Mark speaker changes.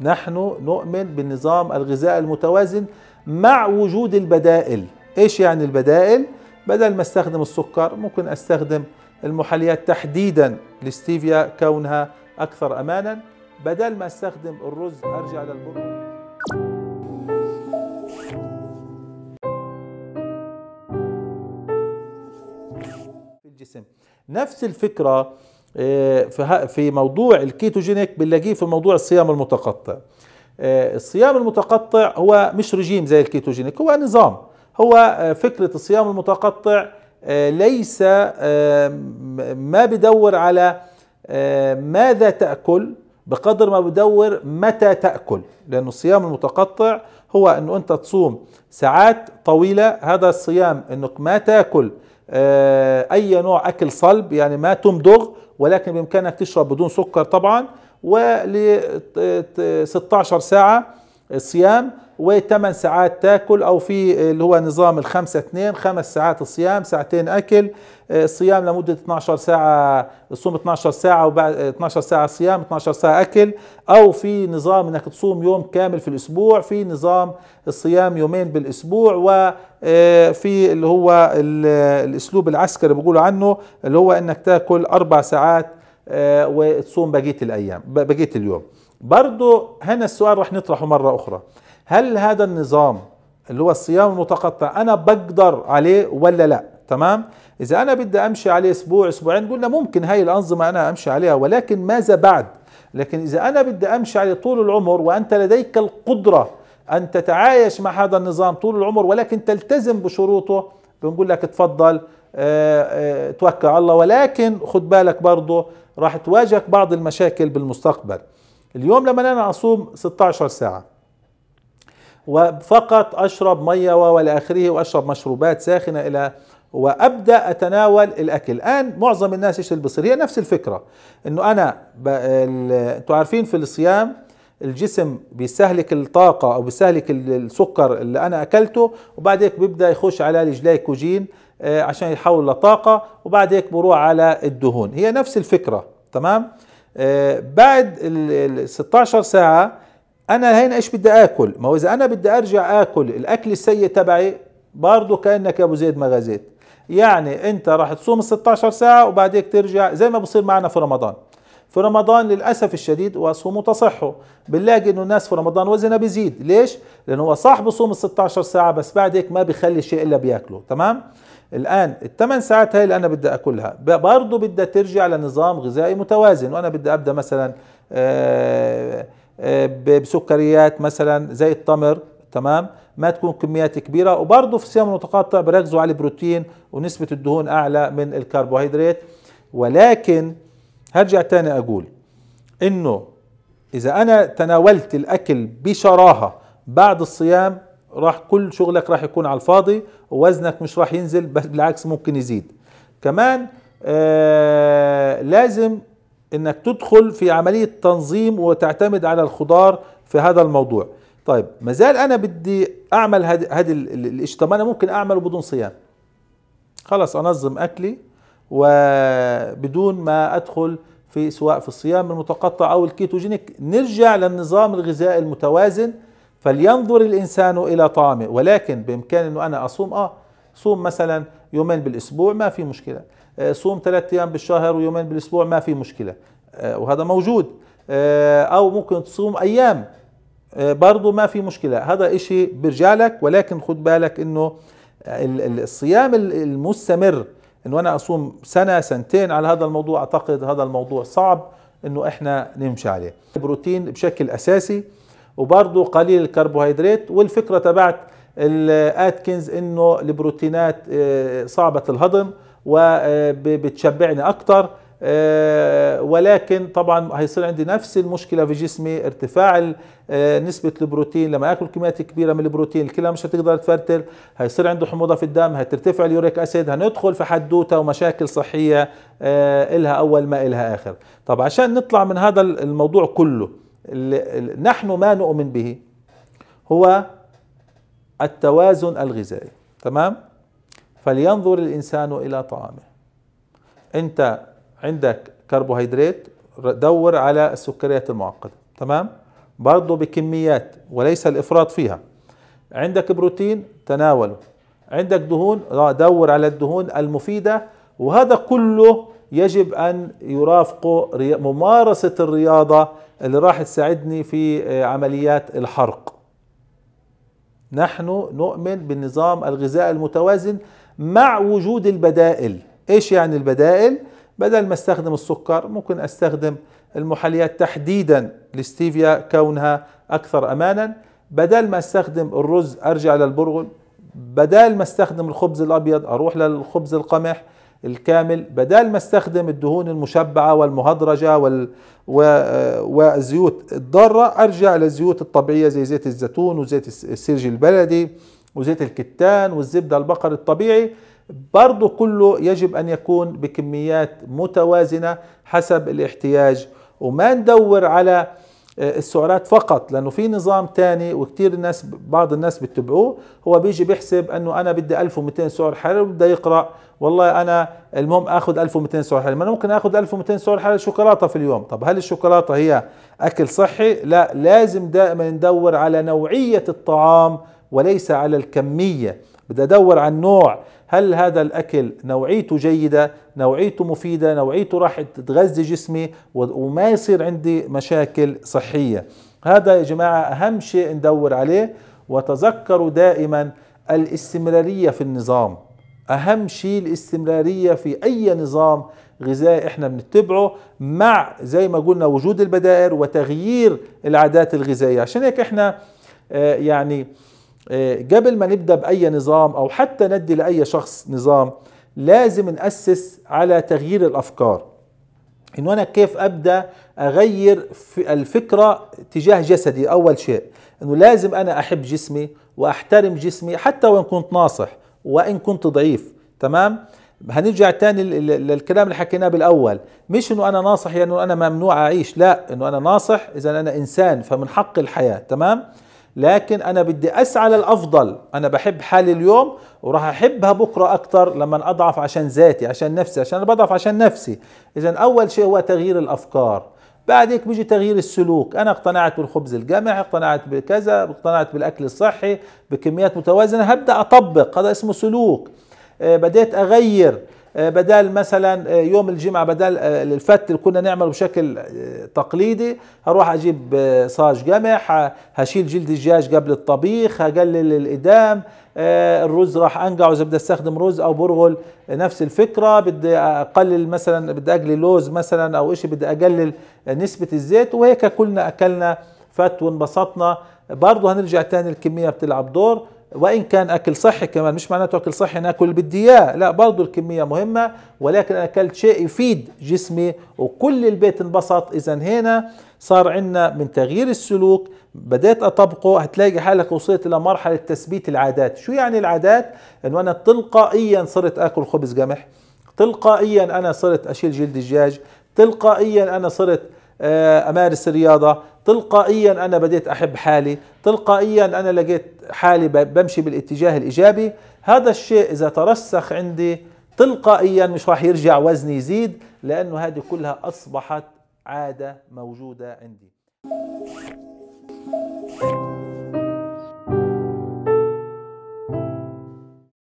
Speaker 1: نحن نؤمن بالنظام الغذائي المتوازن مع وجود البدائل ايش يعني البدائل بدل ما استخدم السكر ممكن استخدم المحليات تحديدا لستيفيا كونها اكثر امانا بدل ما استخدم الرز ارجع للبر الجسم نفس الفكره إيه، في موضوع الكيتوجينيك بنلاقيه في موضوع الصيام المتقطع إيه، الصيام المتقطع هو مش رجيم زي الكيتوجينيك هو نظام هو آه، فكرة الصيام المتقطع آه، ليس آه، ما بدور على ماذا تأكل بقدر ما بدور متى تأكل لأن الصيام المتقطع هو أنه أنت تصوم ساعات طويلة هذا الصيام أنك ما تأكل آه، اي نوع اكل صلب يعني ما تمضغ ولكن بامكانك تشرب بدون سكر طبعا ول 16 ساعه صيام و8 ساعات تاكل او في اللي هو نظام الخمسة اثنين خمس ساعات صيام ساعتين اكل صيام لمدة 12 ساعة تصوم 12 ساعة وبعد 12 ساعة صيام 12 ساعة اكل او في نظام انك تصوم يوم كامل في الاسبوع في نظام الصيام يومين بالاسبوع وفي آه، اللي هو الاسلوب العسكري بيقولوا عنه اللي هو انك تاكل اربع ساعات آه، وتصوم بقية الايام بقية اليوم برضه هنا السؤال رح نطرحه مرة أخرى هل هذا النظام اللي هو الصيام المتقطع أنا بقدر عليه ولا لا تمام إذا أنا بدي أمشي عليه أسبوع أسبوعين قلنا ممكن هاي الأنظمة أنا أمشي عليها ولكن ماذا بعد لكن إذا أنا بدي أمشي عليه طول العمر وأنت لديك القدرة أن تتعايش مع هذا النظام طول العمر ولكن تلتزم بشروطه بنقول لك تفضل آه، آه، توكل على الله ولكن خد بالك برضه راح تواجهك بعض المشاكل بالمستقبل اليوم لما انا اصوم 16 ساعه وفقط اشرب ميه والى اخره واشرب مشروبات ساخنه الى وابدا اتناول الاكل الان معظم الناس ايش اللي بصير هي نفس الفكره انه انا ب... انتوا عارفين في الصيام الجسم بيستهلك الطاقه او بيستهلك السكر اللي انا اكلته وبعد هيك بيبدا يخش على الجلايكوجين آه، عشان يحول لطاقه وبعد هيك بروح على الدهون هي نفس الفكره تمام آه، بعد ال 16 ساعه انا هين ايش بدي اكل ما هو اذا انا بدي ارجع اكل الاكل السيء تبعي برضه كانك يا ابو زيد ما غزيت يعني انت راح تصوم ال 16 ساعه وبعديك ترجع زي ما بصير معنا في رمضان في رمضان للاسف الشديد وصوم تصحه بنلاقي انه الناس في رمضان وزنها بيزيد ليش لانه هو صاحبه صوم ال 16 ساعه بس بعد هيك ما بيخلي شيء الا بياكله تمام الآن الثمان ساعات هاي اللي أنا بدي أكلها برضه بدها ترجع لنظام غذائي متوازن وأنا بدي أبدأ مثلا آه، آه، بسكريات مثلا زي التمر تمام ما تكون كميات كبيرة وبرضه في الصيام المتقطع بركزوا على البروتين ونسبة الدهون أعلى من الكربوهيدرات ولكن هرجع تاني أقول إنه إذا أنا تناولت الأكل بشراهة بعد الصيام راح كل شغلك راح يكون على الفاضي ووزنك مش راح ينزل بل بالعكس ممكن يزيد كمان آه لازم انك تدخل في عملية تنظيم وتعتمد على الخضار في هذا الموضوع طيب مازال انا بدي اعمل هذا الاشي طب انا ممكن اعمله بدون صيام خلاص انظم اكلي وبدون ما ادخل في سواء في الصيام المتقطع او الكيتوجينيك نرجع للنظام الغذائي المتوازن فلينظر الانسان الى طعامه ولكن بامكاني انه انا اصوم اه صوم مثلا يومين بالاسبوع ما في مشكله آه، صوم ثلاث ايام بالشهر ويومين بالاسبوع ما في مشكله آه، وهذا موجود آه، او ممكن تصوم ايام برضه ما في مشكله هذا اشي برجع لك ولكن خد بالك انه الصيام المستمر انه انا اصوم سنه سنتين على هذا الموضوع اعتقد هذا الموضوع صعب انه احنا نمشي عليه البروتين بشكل اساسي وبرضه قليل الكربوهيدرات والفكره تبعت الاتكنز انه البروتينات آه، صعبه الهضم وبتشبعني آه، اكتر آه، ولكن طبعا هيصير عندي نفس المشكله في جسمي ارتفاع نسبه البروتين لما اكل كميات كبيره من البروتين الكلى مش هتقدر تفرتل هيصير عنده حموضه في الدم هترتفع اليوريك اسيد هندخل في حدوته ومشاكل صحيه الها اول ما الها اخر طب عشان نطلع من هذا الموضوع كله نحن ما نؤمن به هو التوازن الغذائي تمام فلينظر الإنسان إلى طعامه أنت عندك كربوهيدرات دور على السكريات المعقدة تمام برضه بكميات وليس الإفراط فيها عندك بروتين تناوله عندك دهون آه، دور على الدهون المفيدة وهذا كله يجب أن يرافقه ممارسة الرياضة اللي راح تساعدني في آه، عمليات الحرق نحن نؤمن بالنظام الغذائي المتوازن مع وجود البدائل ايش يعني البدائل بدل ما استخدم السكر ممكن استخدم المحليات تحديدا الاستيفيا كونها اكثر امانا بدل ما استخدم الرز ارجع للبرغل بدل ما استخدم الخبز الابيض اروح للخبز القمح الكامل بدل ما استخدم الدهون المشبعة والمهدرجة وال... و... آه، والزيوت الضارة أرجع للزيوت الطبيعية زي زيت الزيتون وزيت السرج البلدي وزيت الكتان والزبدة البقر الطبيعي برضه كله يجب أن يكون بكميات متوازنة حسب الاحتياج وما ندور على آه، السعرات فقط لانه في نظام تاني وكثير الناس بعض الناس بتبعوه هو بيجي بيحسب انه انا بدي 1200 سعر حراري وبده يقرا والله انا المهم اخذ 1200 سعر حراري ما انا ممكن اخذ 1200 سعر حراري شوكولاته في اليوم طب هل الشوكولاته هي اكل صحي لا لازم دائما ندور على نوعيه الطعام وليس على الكميه بدي ادور على نوع هل هذا الاكل نوعيته جيده نوعيته مفيده نوعيته راح تغذي جسمي وما يصير عندي مشاكل صحيه هذا يا جماعه اهم شيء ندور عليه وتذكروا دائما الاستمراريه في النظام اهم شيء الاستمراريه في اي نظام غذائي احنا بنتبعه مع زي ما قلنا وجود البدائل وتغيير العادات الغذائيه عشان هيك احنا آه، يعني إيه، قبل ما نبدأ بأي نظام أو حتى ندي لأي شخص نظام لازم نأسس على تغيير الأفكار إنه أنا كيف أبدأ أغير في الفكرة تجاه جسدي أول شيء إنه لازم أنا أحب جسمي وأحترم جسمي حتى وإن كنت ناصح وإن كنت ضعيف تمام؟ هنرجع تاني للكلام اللي حكيناه بالاول مش انه انا ناصح يعني انه انا ممنوع اعيش لا انه انا ناصح اذا انا انسان فمن حق الحياه تمام لكن انا بدي اسعى للافضل انا بحب حالي اليوم وراح احبها بكره اكثر لما اضعف عشان ذاتي عشان نفسي عشان انا بضعف عشان نفسي اذا اول شيء هو تغيير الافكار بعد هيك بيجي تغيير السلوك انا اقتنعت بالخبز القمح اقتنعت بكذا اقتنعت بالاكل الصحي بكميات متوازنه هبدا اطبق هذا اسمه سلوك آه، بديت اغير آه، بدل مثلا آه، يوم الجمعة بدل الفت آه، اللي كنا نعمله بشكل تقليدي هروح أجيب صاج قمح هشيل جلد الدجاج قبل الطبيخ هقلل الإدام الرز راح أنقعه إذا بدي أستخدم رز أو برغل نفس الفكرة بدي أقلل مثلا بدي أقلي لوز مثلا أو إشي بدي أقلل نسبة الزيت وهيك كلنا أكلنا فت وانبسطنا برضه هنرجع تاني الكمية بتلعب دور وان كان اكل صحي كمان مش معناته اكل صحي ناكل اللي بدي اياه لا برضه الكميه مهمه ولكن انا اكلت شيء يفيد جسمي وكل البيت انبسط اذا هنا صار عندنا من تغيير السلوك بدأت أطبقه هتلاقي حالك وصلت إلى مرحلة تثبيت العادات شو يعني العادات؟ أنه أنا تلقائيا صرت أكل خبز قمح تلقائيا أنا صرت أشيل جلد الدجاج تلقائيا أنا صرت آه، أمارس الرياضة تلقائيا انا بديت احب حالي تلقائيا انا لقيت حالي بمشي بالاتجاه الايجابي هذا الشيء اذا ترسخ عندي تلقائيا مش راح يرجع وزني يزيد لانه هذه كلها اصبحت عاده موجوده عندي